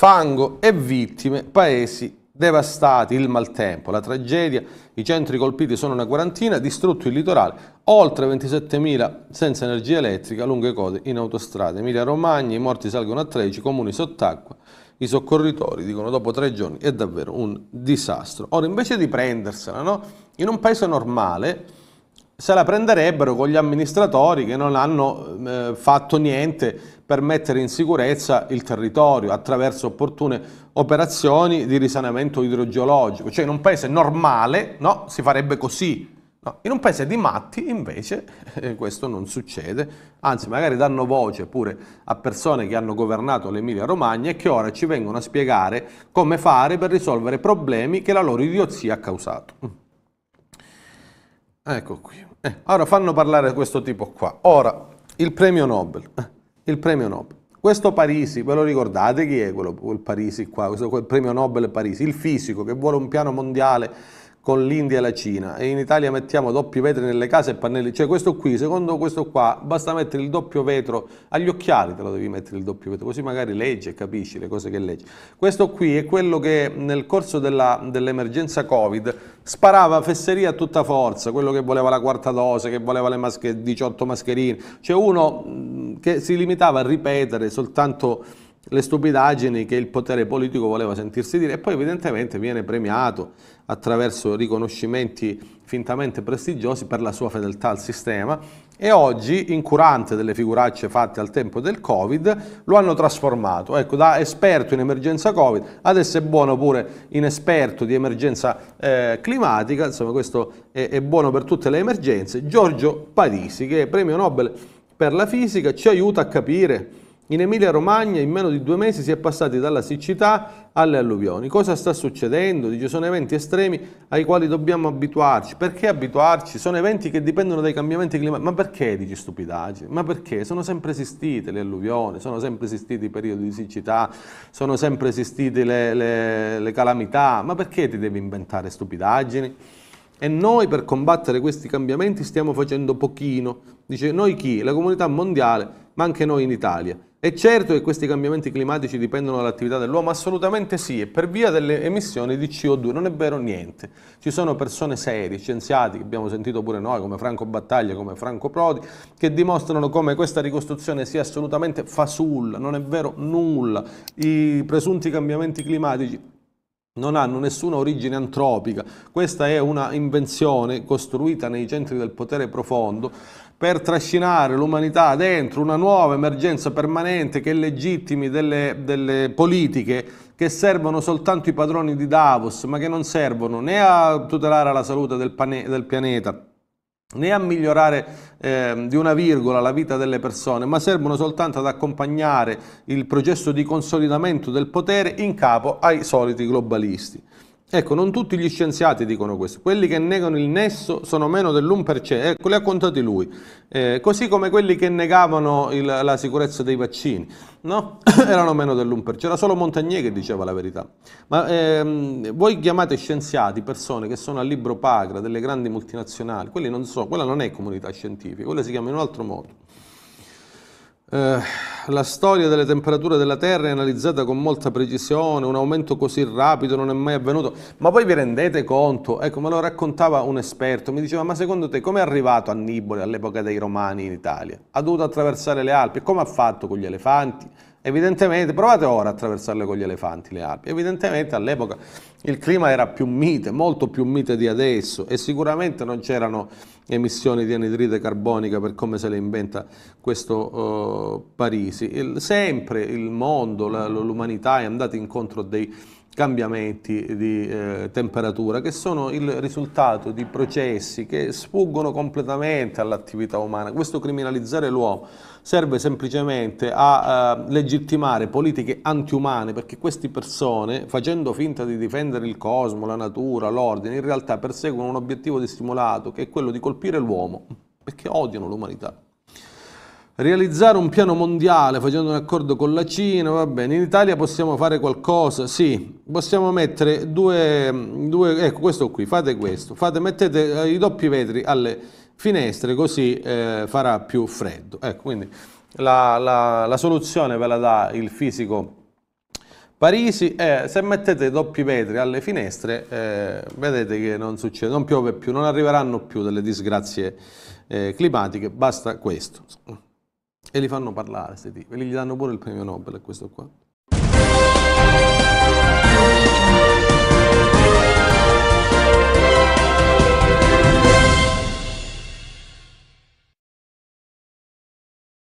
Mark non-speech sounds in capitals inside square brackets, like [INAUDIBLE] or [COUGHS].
Fango e vittime, paesi devastati, il maltempo, la tragedia, i centri colpiti sono una quarantina, distrutto il litorale, oltre 27.000 senza energia elettrica, lunghe code in autostrada, Emilia Romagna, i morti salgono a 13, comuni sott'acqua, i soccorritori dicono dopo tre giorni è davvero un disastro. Ora invece di prendersela, no? in un paese normale se la prenderebbero con gli amministratori che non hanno eh, fatto niente per mettere in sicurezza il territorio attraverso opportune operazioni di risanamento idrogeologico. Cioè in un paese normale no, si farebbe così, no? in un paese di matti invece [LAUGHS] eh, questo non succede, anzi magari danno voce pure a persone che hanno governato l'Emilia Romagna e che ora ci vengono a spiegare come fare per risolvere problemi che la loro idiozia ha causato. Ecco qui. Eh, ora fanno parlare questo tipo qua. Ora, il premio Nobel. Eh, il premio Nobel. Questo Parisi, ve lo ricordate chi è quello, quel Parisi qua, questo, quel premio Nobel Parisi? Il fisico che vuole un piano mondiale con l'India e la Cina e in Italia mettiamo doppi vetri nelle case e pannelli, cioè questo qui, secondo questo qua basta mettere il doppio vetro agli occhiali, te lo devi mettere il doppio vetro, così magari leggi e capisci le cose che leggi. Questo qui è quello che nel corso dell'emergenza dell Covid sparava fesseria a tutta forza, quello che voleva la quarta dose, che voleva le masche 18 mascherine, cioè uno mm, che si limitava a ripetere soltanto le stupidaggini che il potere politico voleva sentirsi dire e poi evidentemente viene premiato attraverso riconoscimenti fintamente prestigiosi per la sua fedeltà al sistema e oggi, incurante delle figuracce fatte al tempo del Covid, lo hanno trasformato. Ecco, da esperto in emergenza Covid, adesso è buono pure in esperto di emergenza eh, climatica, insomma questo è, è buono per tutte le emergenze. Giorgio Parisi, che è premio Nobel per la fisica, ci aiuta a capire in Emilia-Romagna in meno di due mesi si è passati dalla siccità alle alluvioni. Cosa sta succedendo? Dice, sono eventi estremi ai quali dobbiamo abituarci. Perché abituarci? Sono eventi che dipendono dai cambiamenti climatici. Ma perché, dici stupidaggini? Ma perché? Sono sempre esistite le alluvioni, sono sempre esistiti i periodi di siccità, sono sempre esistite le, le, le calamità. Ma perché ti devi inventare stupidaggini? E noi per combattere questi cambiamenti stiamo facendo pochino. Dice, noi chi? La comunità mondiale ma anche noi in Italia. È certo che questi cambiamenti climatici dipendono dall'attività dell'uomo? Assolutamente sì, e per via delle emissioni di CO2 non è vero niente. Ci sono persone serie, scienziati, che abbiamo sentito pure noi, come Franco Battaglia, come Franco Prodi, che dimostrano come questa ricostruzione sia assolutamente fasulla, non è vero nulla. I presunti cambiamenti climatici non hanno nessuna origine antropica, questa è una invenzione costruita nei centri del potere profondo per trascinare l'umanità dentro una nuova emergenza permanente che legittimi delle, delle politiche che servono soltanto i padroni di Davos, ma che non servono né a tutelare la salute del, del pianeta, né a migliorare eh, di una virgola la vita delle persone, ma servono soltanto ad accompagnare il processo di consolidamento del potere in capo ai soliti globalisti. Ecco, non tutti gli scienziati dicono questo, quelli che negano il nesso sono meno dell'1%, ecco, li ha contati lui, eh, così come quelli che negavano il, la sicurezza dei vaccini, no? [COUGHS] erano meno dell'1%, era solo Montagnier che diceva la verità. Ma ehm, voi chiamate scienziati persone che sono al libro Pagra, delle grandi multinazionali, quelli non so, quella non è comunità scientifica, quella si chiama in un altro modo. Eh, la storia delle temperature della Terra è analizzata con molta precisione, un aumento così rapido non è mai avvenuto, ma voi vi rendete conto? Ecco, me lo raccontava un esperto, mi diceva, ma secondo te come è arrivato Annibale all'epoca dei Romani in Italia? Ha dovuto attraversare le Alpi, come ha fatto con gli elefanti? Evidentemente, provate ora a attraversarle con gli elefanti le Alpi, evidentemente all'epoca il clima era più mite, molto più mite di adesso e sicuramente non c'erano emissioni di anidride carbonica per come se le inventa questo uh, Parisi. Il, sempre il mondo, l'umanità è andata incontro a dei cambiamenti di eh, temperatura che sono il risultato di processi che sfuggono completamente all'attività umana. Questo criminalizzare l'uomo serve semplicemente a eh, legittimare politiche antiumane perché queste persone, facendo finta di difendere il cosmo, la natura, l'ordine, in realtà perseguono un obiettivo dissimulato che è quello di colpire l'uomo perché odiano l'umanità realizzare un piano mondiale facendo un accordo con la Cina, va bene, in Italia possiamo fare qualcosa, sì, possiamo mettere due, due ecco questo qui, fate questo, fate, mettete eh, i doppi vetri alle finestre così eh, farà più freddo, ecco quindi la, la, la, soluzione ve la dà il fisico Parisi eh, se mettete i doppi vetri alle finestre eh, vedete che non succede, non piove più, non arriveranno più delle disgrazie eh, climatiche, basta questo. E li fanno parlare, questi tipi, e gli danno pure il premio Nobel a questo qua.